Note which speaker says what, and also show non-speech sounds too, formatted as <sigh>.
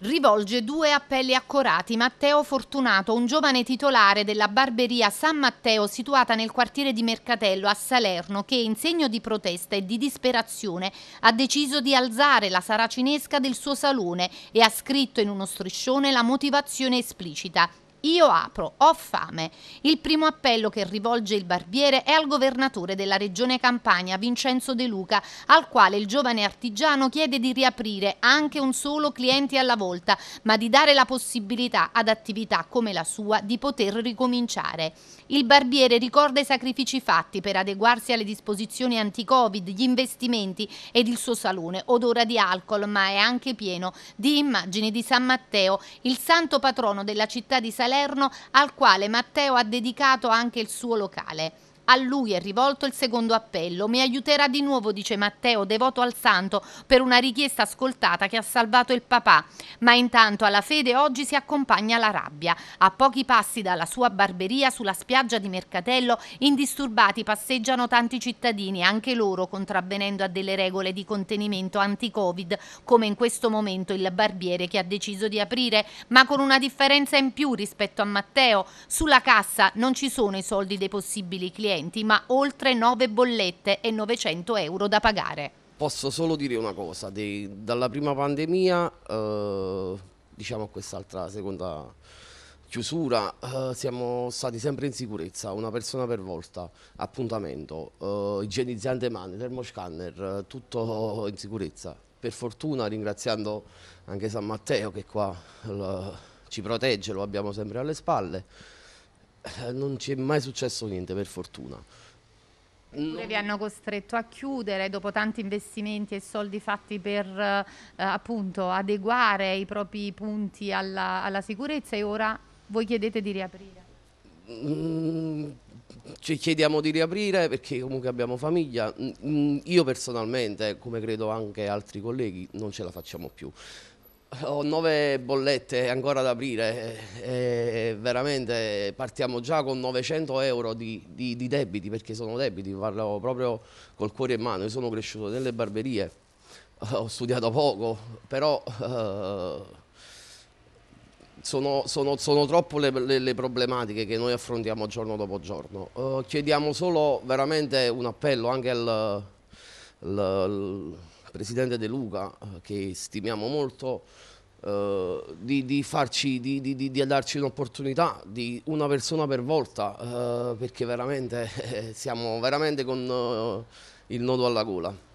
Speaker 1: rivolge due appelli accorati Matteo Fortunato, un giovane titolare della barberia San Matteo situata nel quartiere di Mercatello a Salerno che in segno di protesta e di disperazione ha deciso di alzare la saracinesca del suo salone e ha scritto in uno striscione la motivazione esplicita io apro, ho fame. Il primo appello che rivolge il barbiere è al governatore della regione Campania, Vincenzo De Luca, al quale il giovane artigiano chiede di riaprire anche un solo cliente alla volta, ma di dare la possibilità ad attività come la sua di poter ricominciare. Il barbiere ricorda i sacrifici fatti per adeguarsi alle disposizioni anti-Covid, gli investimenti ed il suo salone odora di alcol, ma è anche pieno di immagini di San Matteo, il santo patrono della città di Salerno Salerno al quale Matteo ha dedicato anche il suo locale. A lui è rivolto il secondo appello. Mi aiuterà di nuovo, dice Matteo, devoto al santo, per una richiesta ascoltata che ha salvato il papà. Ma intanto alla fede oggi si accompagna la rabbia. A pochi passi dalla sua barberia, sulla spiaggia di Mercatello, indisturbati passeggiano tanti cittadini, anche loro contravvenendo a delle regole di contenimento anti-Covid, come in questo momento il barbiere che ha deciso di aprire, ma con una differenza in più rispetto a Matteo. Sulla cassa non ci sono i soldi dei possibili clienti correnti, ma oltre 9 bollette e 900 euro da pagare.
Speaker 2: Posso solo dire una cosa, dei, dalla prima pandemia, eh, diciamo a quest'altra seconda chiusura, eh, siamo stati sempre in sicurezza, una persona per volta, appuntamento, eh, igienizzante mani, termoscanner, tutto in sicurezza. Per fortuna ringraziando anche San Matteo che qua lo, eh, ci protegge, lo abbiamo sempre alle spalle. Eh, non ci è mai successo niente, per fortuna.
Speaker 1: Oppure vi hanno costretto a chiudere dopo tanti investimenti e soldi fatti per eh, appunto adeguare i propri punti alla, alla, sicurezza e ora voi chiedete di riaprire?
Speaker 2: Mm, ci chiediamo di riaprire perché comunque abbiamo famiglia. Mm, mm io personalmente, come credo anche altri colleghi, non ce la facciamo più. Ho nove bollette ancora da aprire eh, e veramente partiamo già con 900 euro di, di, di debiti perché sono debiti, parlo proprio col cuore in mano, io sono cresciuto nelle barberie, ho studiato poco, però eh, sono, sono, sono, troppo le, le, le, problematiche che noi affrontiamo giorno dopo giorno. Eh, chiediamo solo veramente un appello anche al presidente De Luca, eh, che stimiamo molto, Uh, di, di, farci, di, di, di darci un'opportunità di una persona per volta uh, perché veramente <laughs> eh, siamo veramente con uh, il nodo alla gola.